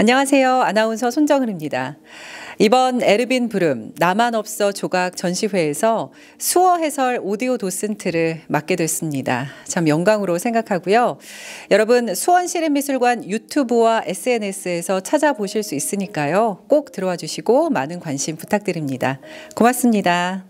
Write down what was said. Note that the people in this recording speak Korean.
안녕하세요. 아나운서 손정은입니다. 이번 에르빈 부름 나만 없어 조각 전시회에서 수어 해설 오디오 도슨트를 맡게 됐습니다. 참 영광으로 생각하고요. 여러분 수원 시립미술관 유튜브와 SNS에서 찾아보실 수 있으니까요. 꼭 들어와 주시고 많은 관심 부탁드립니다. 고맙습니다.